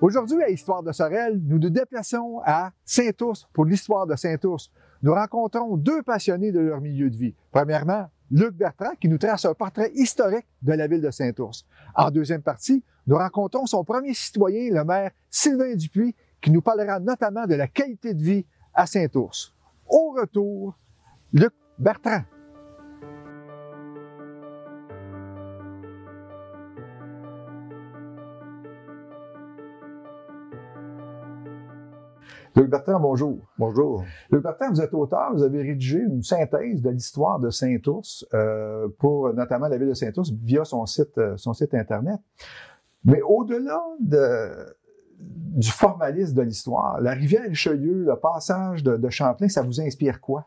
Aujourd'hui, à Histoire de Sorel, nous nous déplaçons à Saint-Ours pour l'histoire de Saint-Ours. Nous rencontrons deux passionnés de leur milieu de vie. Premièrement, Luc Bertrand, qui nous trace un portrait historique de la ville de Saint-Ours. En deuxième partie, nous rencontrons son premier citoyen, le maire Sylvain Dupuis, qui nous parlera notamment de la qualité de vie à Saint-Ours. Au retour, Luc Bertrand. Luc Bertrand, bonjour. Bonjour. Luc Bertrand, vous êtes auteur, vous avez rédigé une synthèse de l'histoire de Saint-Ours euh, pour notamment la ville de Saint-Ours via son site, euh, Internet. Mais au-delà du formalisme de l'histoire, la rivière Richelieu, le passage de Champlain, ça vous inspire quoi?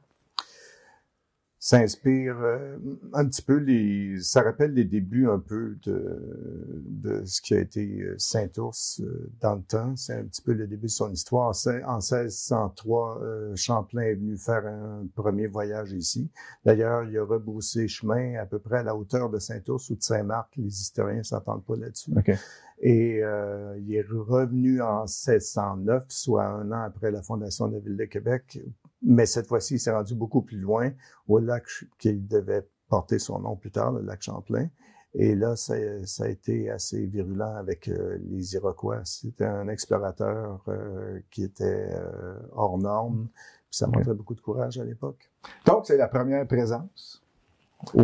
ça inspire euh, un petit peu les, ça rappelle les débuts un peu de, de ce qui a été euh, Saint-Ours euh, dans le temps. C'est un petit peu le début de son histoire. En 1603, Champlain est venu faire un premier voyage ici. D'ailleurs, il a rebroussé chemin à peu près à la hauteur de Saint-Ours ou de Saint-Marc. Les historiens s'entendent pas là-dessus. Et il est revenu en 1609, soit un an après la fondation de la ville de Québec, mais cette fois-ci, il s'est rendu beaucoup plus loin au lac qui devait porter son nom plus tard, le lac Champlain. Et là, ça, ça a été assez virulent avec euh, les Iroquois. C'était un explorateur euh, qui était euh, hors norme. Puis ça montrait beaucoup de courage à l'époque. Donc, c'est la première présence on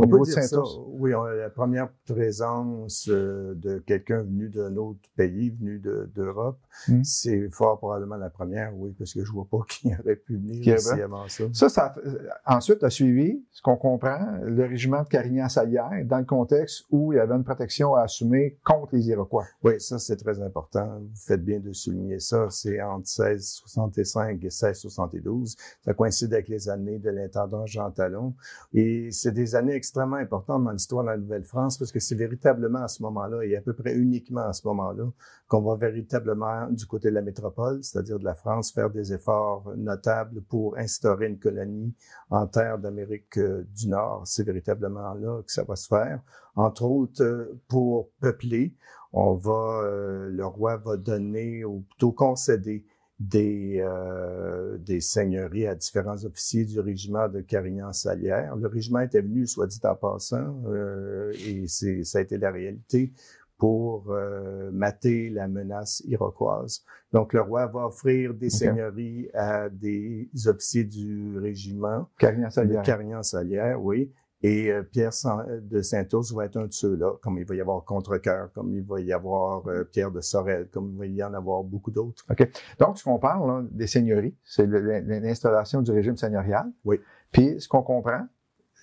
Oui, la première présence euh, de quelqu'un venu d'un autre pays, venu d'Europe, hmm. c'est fort probablement la première, oui, parce que je vois pas qui aurait pu venir avant ça. Ça, ça euh, ensuite a suivi, ce qu'on comprend, le régiment de Carignan-Salière, dans le contexte où il y avait une protection à assumer contre les Iroquois. Oui, ça, c'est très important. Vous faites bien de souligner ça. C'est entre 1665 et 1672. Ça coïncide avec les années de l'intendant Jean Talon. Et c'est des années années extrêmement importante dans l'histoire de la Nouvelle-France, parce que c'est véritablement à ce moment-là, et à peu près uniquement à ce moment-là, qu'on va véritablement, du côté de la métropole, c'est-à-dire de la France, faire des efforts notables pour instaurer une colonie en terre d'Amérique euh, du Nord. C'est véritablement là que ça va se faire. Entre autres, euh, pour peupler, on va, euh, le roi va donner, ou plutôt concéder, des, euh, des seigneuries à différents officiers du régiment de Carignan-Salière. Le régiment était venu, soit dit en passant, euh, et c'est, ça a été la réalité pour euh, mater la menace iroquoise. Donc le roi va offrir des seigneuries à des officiers du régiment Carignan-Salière, Carignan-Salière oui, et euh, Pierre euh, de Saint-Ours va être un de ceux-là, comme il va y avoir Contrecoeur, comme il va y avoir euh, Pierre de Sorel, comme il va y en avoir beaucoup d'autres. OK. Donc, ce qu'on parle des seigneuries, c'est l'installation du régime seigneurial. Oui. Puis, ce qu'on comprend,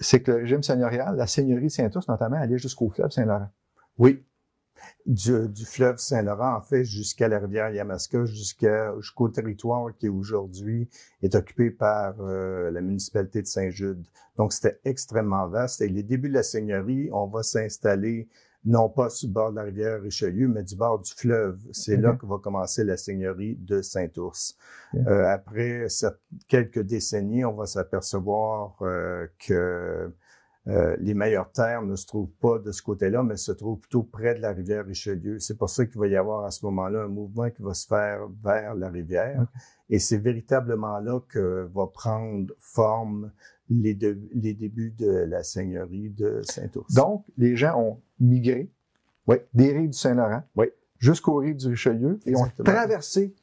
c'est que le régime seigneurial, la seigneurie de Saint-Ours, notamment, allait jusqu'au fleuve Saint-Laurent. Oui, du, fleuve Saint-Laurent, en fait, jusqu'à la rivière Yamaska, jusqu'au territoire qui aujourd'hui est occupé par euh, la municipalité de Saint-Jude. Donc, c'était extrêmement vaste. Et les débuts de la seigneurie, on va s'installer non pas sur le bord de la rivière Richelieu, mais du bord du fleuve. C'est là mhm. que va commencer la seigneurie de Saint-Ours. Euh, après quelques décennies, on va s'apercevoir euh, que euh, les meilleures terres ne se trouvent pas de ce côté-là, mais se trouvent plutôt près de la rivière Richelieu. C'est pour ça qu'il va y avoir à ce moment-là un mouvement qui va se faire vers la rivière. Et c'est véritablement là que va prendre forme les, les débuts de la seigneurie de Saint-Ours. Donc, les gens ont migré oui. des rives du Saint-Laurent oui. jusqu'aux rives du Richelieu et ont traversé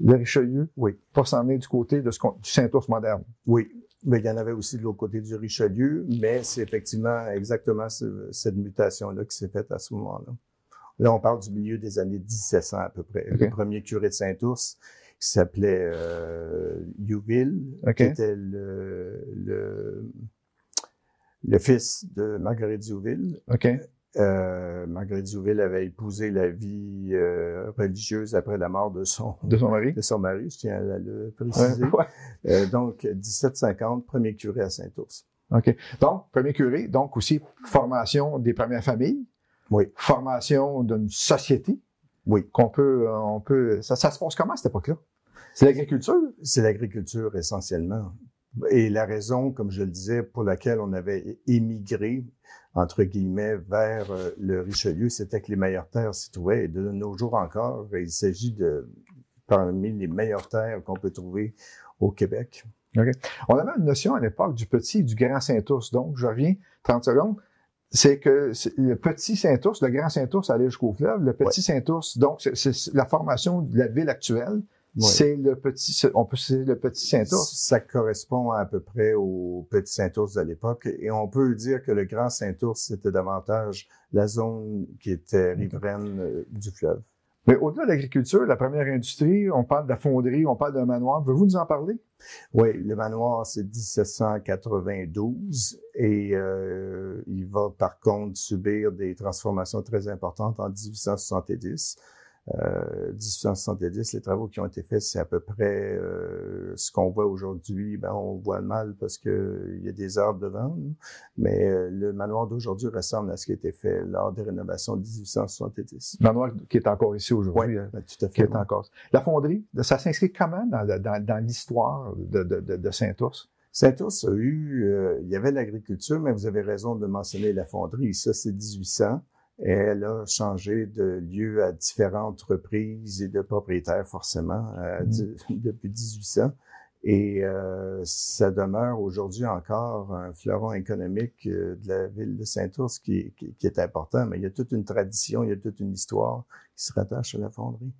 le Richelieu oui. pour s'en du côté de ce, du Saint-Ours moderne. Oui, il y en avait aussi de l'autre côté du Richelieu, mais c'est effectivement exactement cette mutation-là qui s'est faite à ce moment-là. Là, on parle du milieu des années 1700 à peu près. Le premier curé de Saint-Ours, qui s'appelait euh, Youville, qui était le, le, fils de Marguerite Youville. Euh, Marguerite Youville avait épousé la vie euh, religieuse après la mort de son, de son mari. De son mari, je tiens à le préciser. Euh, donc, 1750, premier curé à Saint-Ours. OK. Donc, premier curé, donc aussi formation des premières familles. Oui. Formation d'une société. Oui. Qu'on peut, euh, on peut, ça, ça se passe comment à cette époque-là? C'est l'agriculture? C'est l'agriculture essentiellement. Et la raison, comme je le disais, pour laquelle on avait émigré, entre guillemets, vers euh, le Richelieu, c'était que les meilleures terres s'y trouvaient. Et de nos jours encore, il s'agit de, parmi les meilleures terres qu'on peut trouver au Québec. On avait une notion à l'époque du petit et du grand Saint-Ours. Donc, je reviens 30 secondes. C'est que le petit Saint-Ours, le grand Saint-Ours allait jusqu'au fleuve, le petit Saint-Ours, donc c'est la formation de la ville actuelle. C'est le petit, on peut le petit Saint-Ours. Ça correspond à, peu près au petit Saint-Ours de l'époque. Et on peut dire que le grand Saint-Ours, c'était davantage la zone qui était riveraine euh, du fleuve. Mais au-delà de l'agriculture, la première industrie, on parle de la fonderie, on parle d'un manoir. veux vous nous en parler? Oui, le manoir, c'est 1792 et euh, il va par contre subir des transformations très importantes en 1870. Euh, 1870, les travaux qui ont été faits, c'est à peu près euh, ce qu'on voit aujourd'hui. Ben, on voit mal parce qu'il y a des arbres devant, mais euh, le manoir d'aujourd'hui ressemble à ce qui a été fait lors des rénovations de 1870. Manoir qui est encore ici aujourd'hui. Oui, euh, ben, tout à fait. Qui encore... La fonderie, ça s'inscrit comment dans, dans, l'histoire de, Saint-Ours? Saint-Ours a eu, il y avait l'agriculture, mais vous avez raison de mentionner la fonderie. Ça, c'est 1800 elle a changé de lieu à différentes reprises et de propriétaires forcément mm-hmm. depuis 1800. Et euh, ça demeure aujourd'hui encore un fleuron économique euh, de la ville de Saint-Ours qui, qui, est important, mais il y a toute une tradition, il y a toute une histoire qui se rattache à la fonderie.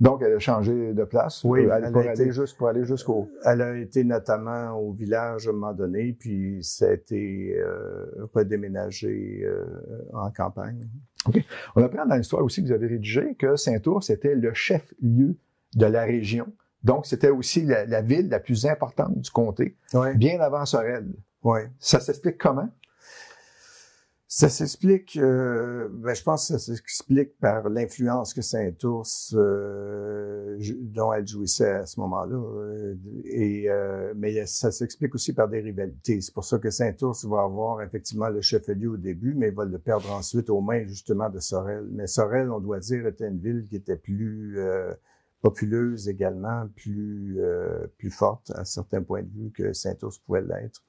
Donc, elle a changé de place oui, pour, elle, aller juste, pour aller jusqu'au... Elle a été notamment au village à un moment donné, puis ça a été euh, redéménagé euh, en campagne. OK. On apprend dans l'histoire aussi que vous avez rédigé que Saint-Ours c'était le chef-lieu de la région. Donc, c'était aussi la, ville la plus importante du comté, bien avant Sorel. Oui. Ça s'explique comment? Ça s'explique, euh, ben, je pense que ça s'explique par l'influence que Saint-Ours euh, dont elle jouissait à ce moment-là. Euh, et mais ça s'explique aussi par des rivalités. C'est pour ça que Saint-Ours va avoir effectivement le chef-lieu au début, mais va le perdre ensuite aux mains justement de Sorel. Mais Sorel, on doit dire, était une ville qui était plus populeuse également, plus plus forte à certains points de vue que Saint-Ours pouvait l'être.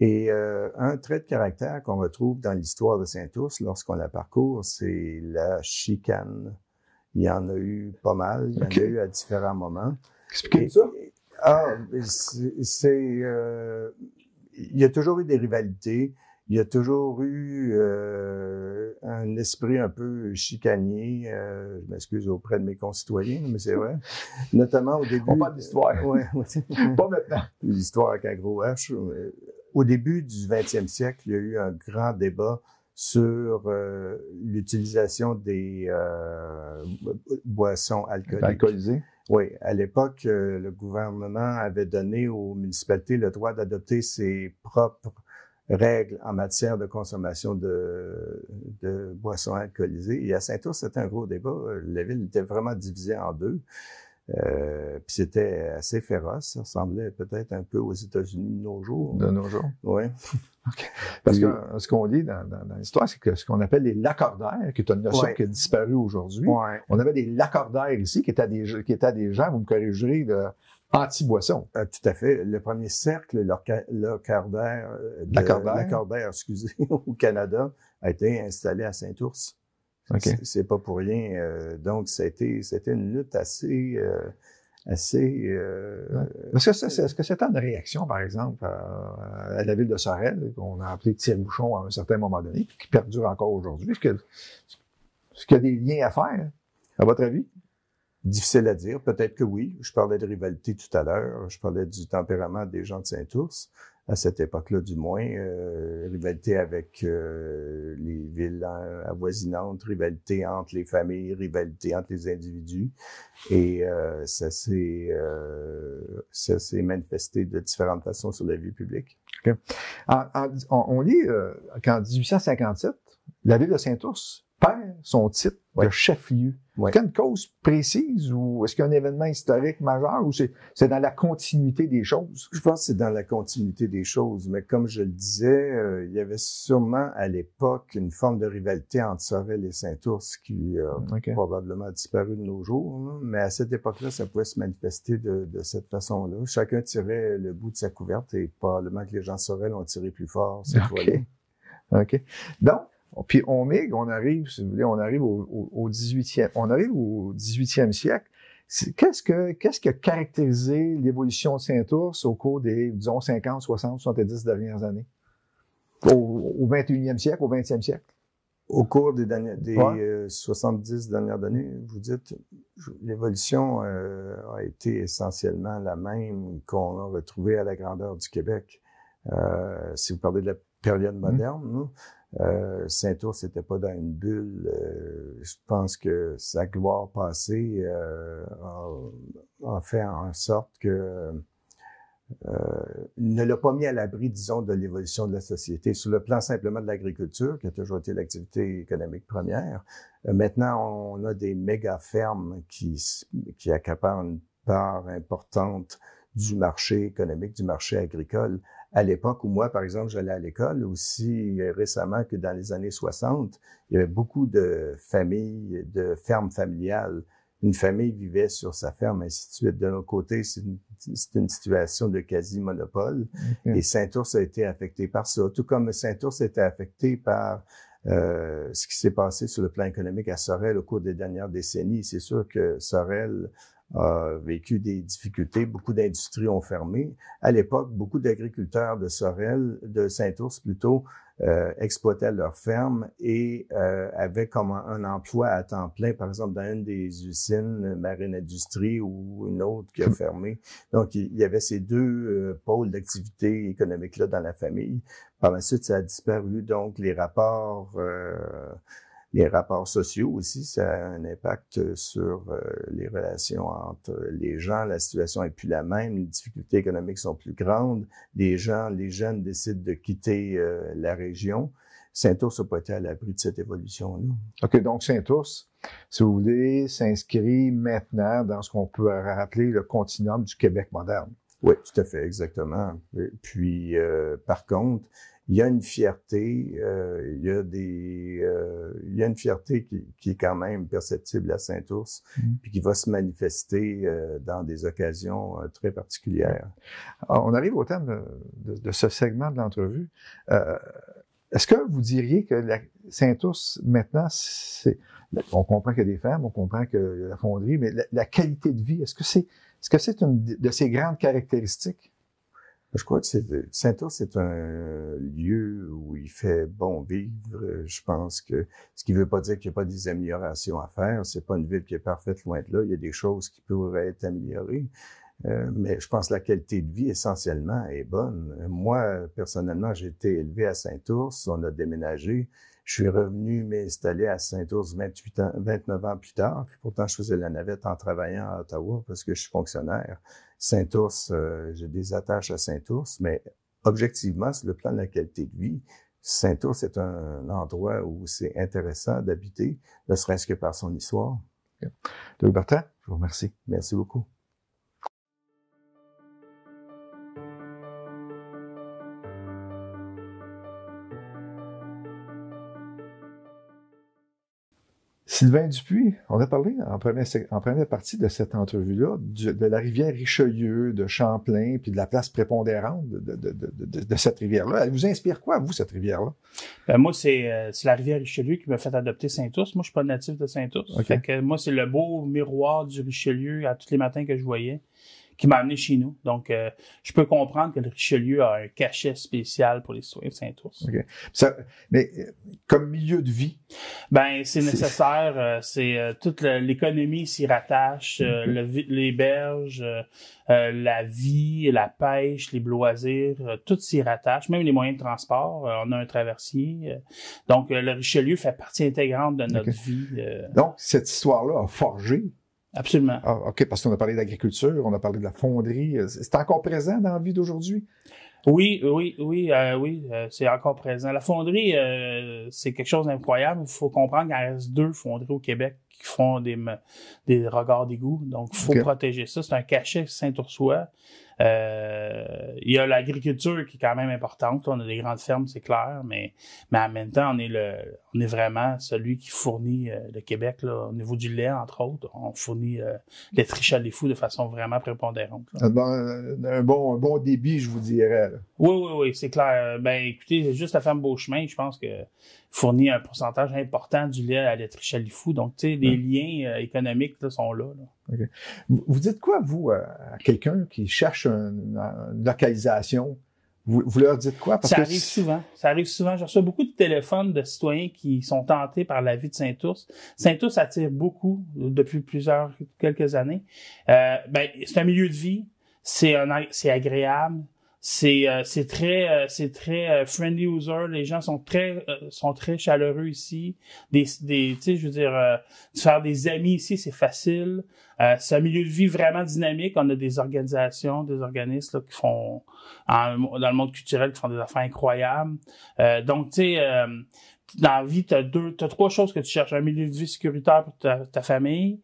Et euh, un trait de caractère qu'on retrouve dans l'histoire de Saint-Ours lorsqu'on la parcourt, c'est la chicane. Il y en a eu pas mal, il y en a eu à différents moments. Expliquez-nous ça. Ah, c'est... Euh, il y a toujours eu des rivalités, il y a toujours eu euh, un esprit un peu chicanier, je m'excuse auprès de mes concitoyens, mais c'est vrai, notamment au début... On parle d'histoire. ouais, Pas maintenant. L'histoire avec un gros H au début du 20e siècle, il y a eu un grand débat sur euh, l'utilisation des euh, boissons alcooliques. Alcoolisées. Oui, à l'époque, euh, le gouvernement avait donné aux municipalités le droit d'adopter ses propres règles en matière de consommation de, de boissons alcoolisées. Et à Saint-Ours, c'était un gros débat. La ville était vraiment divisée en deux. Euh, puis c'était assez féroce. Ça ressemblait peut-être un peu aux États-Unis de nos jours. De nos jours. Oui. Parce que euh, ce qu'on dit dans, l'histoire, c'est que ce qu'on appelle les lacordaires, qui est une notion qui a disparu aujourd'hui, on avait des lacordaires ici qui étaient des, qui étaient des gens, vous me corrigerez, de, anti-boisson. Euh, tout à fait. Le premier cercle, lacordaire, lacordaire, excusez, au Canada, a été installé à Saint-Ours. Okay. C'est pas pour rien. Euh, donc, c'était une lutte assez. Euh, assez euh, est-ce que c'était une réaction, par exemple, à, la ville de Sorel, qu'on a appelé Thierry bouchon à un certain moment donné, qui perdure encore aujourd'hui? Est-ce qu'il est y a des liens à faire, à votre avis? Difficile à dire. Peut-être que oui. Je parlais de rivalité tout à l'heure. Je parlais du tempérament des gens de Saint-Ours à cette époque-là du moins, euh, rivalité avec euh, les villes euh, avoisinantes, rivalité entre les familles, rivalité entre les individus. Et euh, ça s'est euh, manifesté de différentes façons sur la vie publique. Ah, ah, on, lit qu'en 1857, la ville de Saint-Ours son titre de chef-lieu. Est-ce qu'il y a une cause précise ou est-ce qu'il y a un événement historique majeur ou c'est, dans la continuité des choses? Je pense que c'est dans la continuité des choses, mais comme je le disais, euh, il y avait sûrement à l'époque une forme de rivalité entre Sorel et Saint-Ours qui euh, a probablement disparu de nos jours, hein. mais à cette époque-là, ça pouvait se manifester de, cette façon-là. Chacun tirait le bout de sa couverte et probablement que les gens Sorel ont tiré plus fort cette okay. OK. Donc, puis on migre, on arrive, si vous voulez, on arrive au, 18e, on arrive au siècle. Qu'est-ce que, qu'est-ce qui a caractérisé l'évolution de Saint-Ours au cours des, disons, 50, 60, 70 dernières années? Au, 21e siècle, au 20e siècle? Au cours des, 70 euh, dernières années, vous dites, l'évolution euh, a été essentiellement la même qu'on a retrouvée à la grandeur du Québec. Euh, si vous parlez de la période mm-hmm. moderne, hein, Euh, Saint-Ours n'était pas dans une bulle. Euh, je pense que sa gloire passée euh, a, fait en sorte que euh, ne l'a pas mis à l'abri, disons, de l'évolution de la société. Sur le plan simplement de l'agriculture, qui a toujours été l'activité économique première, maintenant on a des méga fermes qui, qui accaparent une part importante du marché économique, du marché agricole, à l'époque où moi, par exemple, j'allais à l'école, aussi euh, récemment que dans les années 60, il y avait beaucoup de familles, de fermes familiales. Une famille vivait sur sa ferme, ainsi de suite. De notre côté, c'est une, une, situation de quasi-monopole. Et Saint-Ours a été affecté par ça, tout comme Saint-Ours été affecté par euh, ce qui s'est passé sur le plan économique à Sorel au cours des dernières décennies. C'est sûr que Sorel a vécu des difficultés. Beaucoup d'industries ont fermé. À l'époque, beaucoup d'agriculteurs de Sorel, de Saint-Ours plutôt, euh, exploitaient leurs fermes et euh, avaient comme un emploi à temps plein, par exemple dans une des usines Marine Industrie ou une autre qui a fermé. Donc, il y avait ces deux euh, pôles d'activité économique-là dans la famille. Par la suite, ça a disparu. Donc, les rapports euh, les rapports sociaux aussi, ça a un impact euh, sur euh, les relations entre les gens. La situation est plus la même, les difficultés économiques sont plus grandes. Les gens, les jeunes décident de quitter euh, la région. Saint-Ours n'a pas été à l'abri de cette évolution-là. OK, donc Saint-Ours, si vous voulez, s'inscrit maintenant dans ce qu'on peut rappeler le continuum du Québec moderne. Oui, tout à fait, exactement. puis, par contre, il y a une fierté, euh, il y a des, euh, il y a une fierté qui, qui, est quand même perceptible à Saint-Ours, mm-hmm. puis qui va se manifester euh, dans des occasions euh, très particulières. on arrive au terme de, de, de ce segment de l'entrevue. Euh, est-ce que vous diriez que Saint-Ours maintenant, c'est, on comprend qu'il y a des fermes, on comprend que la fonderie, mais la, la qualité de vie, est-ce que c'est, est-ce que c'est une de ses grandes caractéristiques? Je crois que Saint-Ours, c'est un lieu où il fait bon vivre. Je pense que ce qui ne veut pas dire qu'il n'y a pas des améliorations à faire. C'est pas une ville qui est parfaite, loin de là. Il y a des choses qui pourraient être améliorées. Euh, mais je pense que la qualité de vie essentiellement est bonne. Moi, personnellement, j'ai été élevé à Saint-Ours. On a déménagé. Je suis revenu m'installer à Saint-Ours 28 29 ans plus tard. Puis pourtant, je faisais la navette en travaillant à Ottawa parce que je suis fonctionnaire. Saint-Ours, euh, j'ai des attaches à Saint-Ours, mais objectivement, sur le plan de la qualité de vie, Saint-Ours est un endroit où c'est intéressant d'habiter, ne serait-ce que par son histoire. Okay. Doug je vous remercie. Merci beaucoup. Sylvain Dupuis, on a parlé en première, partie de cette entrevue-là de la rivière Richelieu, de Champlain, puis de la place prépondérante de, cette rivière-là. Elle vous inspire quoi, vous, cette rivière-là? Ben, moi, euh, c'est la rivière Richelieu qui m'a fait adopter Saint-Ours. Moi, je suis pas natif de Saint-Ours. Moi, c'est le beau miroir du Richelieu à tous les matins que je voyais qui m'a amené chez nous. Donc, euh, je peux comprendre que le Richelieu a un cachet spécial pour les citoyens de Saint-Ours. Okay. Ça, mais euh, comme milieu de vie? Ben, c'est nécessaire. Euh, c'est toute l'économie s'y rattache, le, les berges, la vie, la pêche, les loisirs, tout s'y rattache, même les moyens de transport. on a un traversier. donc, le Richelieu fait partie intégrante de notre vie. Donc, cette histoire-là a forgé Absolument. Ah, OK, parce qu'on a parlé d'agriculture, on a parlé de la fonderie. Euh, c'est encore présent dans la vie d'aujourd'hui? Oui, oui, oui, euh, oui, euh, c'est encore présent. La fonderie, c'est quelque chose d'incroyable. Il faut comprendre qu'il reste deux fonderies au Québec qui font des, des regards d'égout. Donc, il faut protéger ça. C'est un cachet Saint-Oursois. Euh, il y a l'agriculture qui est quand même importante. On a des grandes fermes, c'est clair, mais, mais en même temps, on est, le, on est vraiment celui qui fournit euh, le Québec au niveau du lait, entre autres. On fournit euh, les triches à les de façon vraiment prépondérante. Un bon, un bon, bon débit, je vous dirais. Oui, oui, oui, c'est clair. Ben, écoutez, juste la ferme Beauchemin, je pense que fournit un pourcentage important du lait à l'étriche à Donc, tu sais, les liens économiques sont là. Vous dites quoi, vous, à quelqu'un qui cherche une, localisation, vous, leur dites quoi? ça arrive souvent. Ça arrive souvent. Je reçois beaucoup de téléphones de citoyens qui sont tentés par la vie de Saint-Ours. Saint-Ours attire beaucoup depuis plusieurs, quelques années. Euh, ben, c'est un milieu de vie. c'est agréable c'est euh, c'est très euh, c'est très euh, friendly user les gens sont très sont très chaleureux ici des des tu sais je veux dire faire des amis ici c'est facile c'est un milieu de vie vraiment dynamique on a des organisations des organismes là, qui font dans le monde culturel qui font des affaires incroyables donc tu sais dans la vie, tu as deux, t'as trois choses que tu cherches. Un milieu de vie sécuritaire pour ta, famille,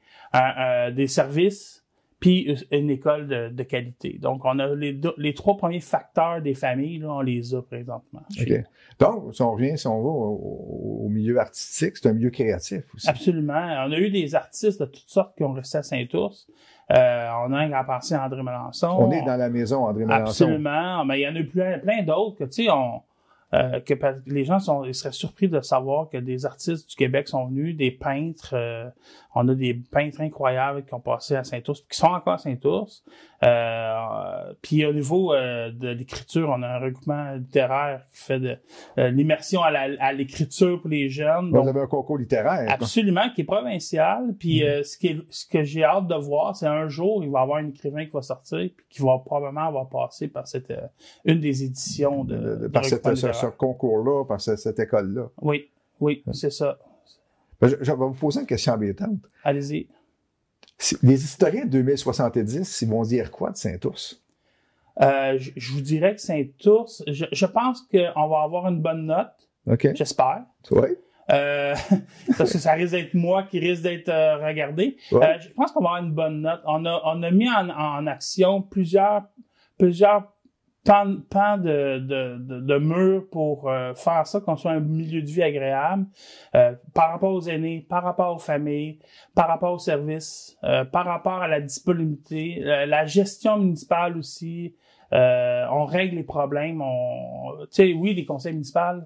des services, puis une école de, qualité. Donc, on a les, les trois premiers facteurs des familles, là, on les a présentement. OK. Donc, si on revient, si on va au, milieu artistique, c'est un milieu créatif aussi. Absolument. On a eu des artistes de toutes sortes qui ont resté à Saint-Ours. Euh, on a un grand passé André Melançon. On est dans la maison André Melançon. Absolument. Mais il y en a plein, plein d'autres. que, Tu sais, on, euh, que les gens sont, ils seraient surpris de savoir que des artistes du Québec sont venus, des peintres. Euh, on a des peintres incroyables qui ont passé à Saint-Ours, qui sont encore à Saint-Ours. Euh, puis au niveau de l'écriture, on a un regroupement littéraire qui fait de l'immersion à l'écriture pour les jeunes. Vous avait un concours littéraire. Absolument, qui est provincial. Puis mhm. ce, qui ce que j'ai hâte de voir, c'est un jour, il va y avoir un écrivain qui va sortir, puis qui va probablement avoir passé par cette une des éditions de, de, ce concours-là, par cette école-là. Oui, oui, c'est ça. Ben, je, vais vous poser une question embêtante. Allez-y. Les historiens de 2070, ils vont dire quoi de Saint-Ours? Euh, je, vous dirais que Saint-Ours, je, pense qu'on va avoir une bonne note. OK. J'espère. Oui. Euh, parce que ça risque d'être moi qui risque d'être euh, regardé. je pense qu'on va avoir une bonne note. On a, mis en, en action plusieurs, plusieurs tant, de, de, de, murs pour euh, faire ça, qu'on soit un milieu de vie agréable euh, par rapport aux aînés, par rapport aux familles, par rapport aux services, euh, par rapport à la disponibilité, la gestion municipale aussi. on règle les problèmes. On, oui, les conseils municipaux,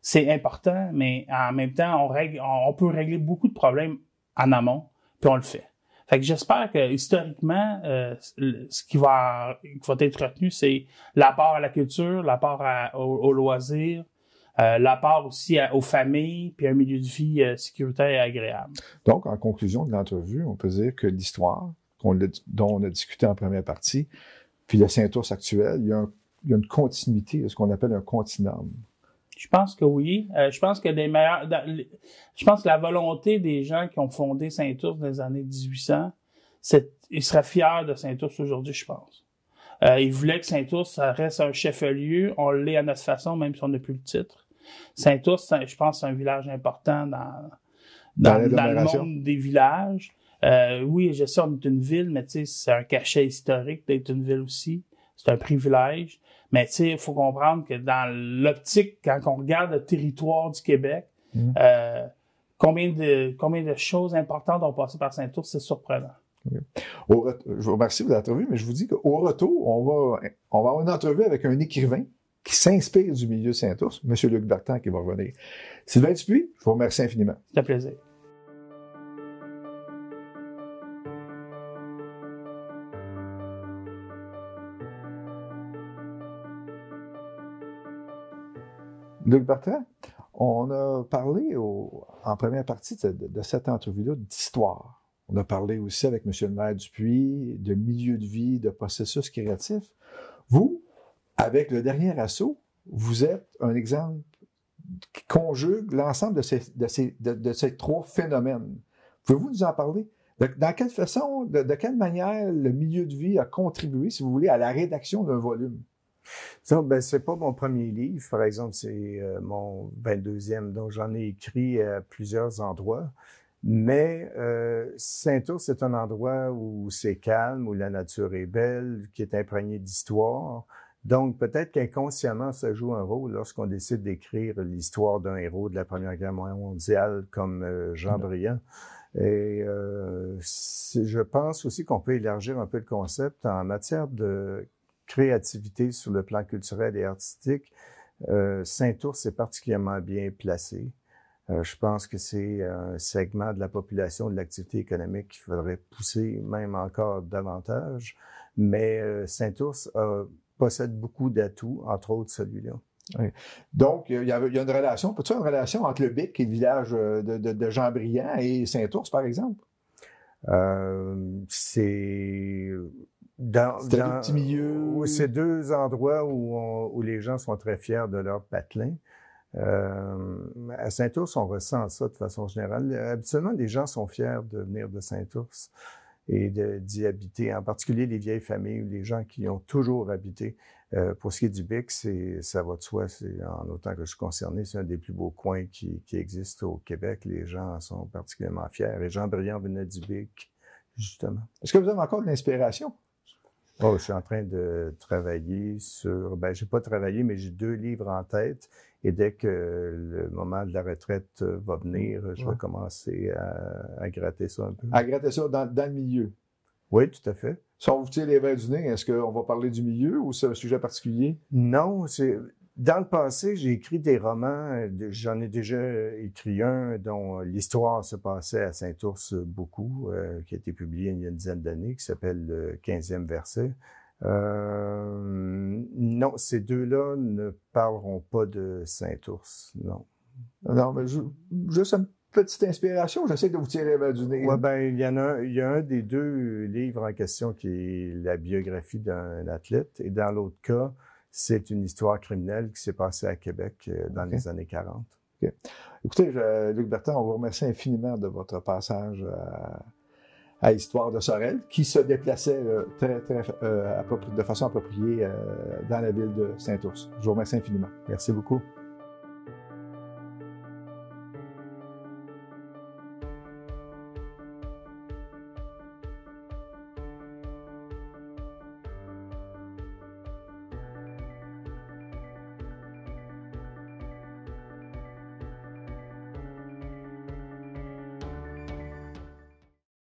c'est important, mais en même temps, on, règle, on peut régler beaucoup de problèmes en amont, puis on le fait. Fait que j'espère que historiquement, euh, ce qui va, être retenu, c'est l'apport à la culture, l'apport aux loisirs, euh, l'apport aussi aux familles, puis un milieu de vie euh, sécuritaire et agréable. Donc, en conclusion de l'entrevue, on peut dire que l'histoire dont on a discuté en première partie, puis le Saint-Ours actuel, il y, a il y, a une continuité, ce qu'on appelle un continuum. Je pense que oui. Euh, je pense que des meilleurs, je pense que la volonté des gens qui ont fondé Saint-Ours dans les années 1800, c'est, ils seraient fiers de Saint-Ours aujourd'hui, je pense. Euh, ils voulaient que Saint-Ours reste un chef-lieu. On l'est à notre façon, même si on n'a plus le titre. Saint-Ours, je pense, c'est un village important dans, dans, le monde des villages. Euh, oui, je sais, on est une ville, mais c'est un cachet historique d'être une ville aussi. C'est un privilège. Mais tu il faut comprendre que dans l'optique, quand on regarde le territoire du Québec, mhm. euh, combien, de, choses importantes ont passé par saint ours c'est surprenant. je vous remercie de l'entrevue, mais je vous dis qu'au retour, on va, on avoir une entrevue avec un écrivain qui s'inspire du milieu Saint-Ours, M. Luc Bertin qui va revenir. Sylvain Dupuis, je vous remercie infiniment. C'est un plaisir. Luc Bertrand, on a parlé en première partie de, cette entrevue-là d'histoire. On a parlé aussi avec M. le maire Dupuis de milieu de vie, de processus créatif. Vous, avec le dernier assaut, vous êtes un exemple qui conjugue l'ensemble de ces, trois phénomènes. Pouvez-vous nous en parler? dans quelle façon, de quelle manière le milieu de vie a contribué, si vous voulez, à la rédaction d'un volume? Donc ben, c'est pas mon premier livre, par exemple, c'est euh, mon 22e, donc j'en ai écrit à plusieurs endroits. Mais euh, Saint-Ours, c'est un endroit où c'est calme, où la nature est belle, qui est imprégnée d'histoire. Donc, peut-être qu'inconsciemment, ça joue un rôle lorsqu'on décide d'écrire l'histoire d'un héros de la Première Guerre mondiale comme euh, Jean Briand. Et euh, je pense aussi qu'on peut élargir un peu le concept en matière de créativité sur le plan culturel et artistique, euh, Saint-Ours est particulièrement bien placé. Euh, je pense que c'est un segment de la population de l'activité économique qu'il faudrait pousser même encore davantage. Mais euh, Saint-Ours possède beaucoup d'atouts, entre autres celui-là. Donc, il y, a, une relation, peut-être une relation entre le Bic et le village de, Jean-Briand et Saint-Ours, par exemple? c'est dans, dans petit milieu. Ces deux endroits où, les gens sont très fiers de leur patelin. Euh, à Saint-Ours, on ressent ça de façon générale. Habituellement, les gens sont fiers de venir de Saint-Ours et d'y habiter, en particulier les vieilles familles ou les gens qui ont toujours habité. Euh, pour ce qui est du Bic, ça va de soi, c'est, en autant que je suis concerné, c'est un des plus beaux coins qui, qui existe au Québec. Les gens sont particulièrement fiers. Les gens brillants venaient du Bic, justement. Est-ce que vous avez encore de l'inspiration Oh, je suis en train de travailler sur. Ben, j'ai pas travaillé, mais j'ai deux livres en tête. Et dès que le moment de la retraite euh, va venir, je vais commencer à, gratter ça un peu. À gratter ça dans, le milieu. Oui, tout à fait. sans vous tirer les verres du nez, est-ce qu'on va parler du milieu ou c'est un sujet particulier? Non, c'est dans le passé, j'ai écrit des romans. Euh, j'en ai déjà euh, écrit un dont euh, l'histoire se passait à Saint-Ours beaucoup, qui a été publié il y a une dizaine d'années, qui s'appelle Le 15e verset. non, ces deux-là ne parleront pas de Saint-Ours, non. Non, juste une petite inspiration, j'essaie de vous tirer vers du nez. Oui, ben, il y en a il y a un des deux livres en question qui est la biographie d'un athlète. Et dans l'autre cas, c'est une histoire criminelle qui s'est passée à Québec euh, dans les années 40. Écoutez, Luc Bertin, on vous remercie infiniment de votre passage à, Histoire de Sorel, qui se déplaçait euh, euh, de façon appropriée dans la ville de Saint-Ours. Je vous remercie infiniment. Merci beaucoup.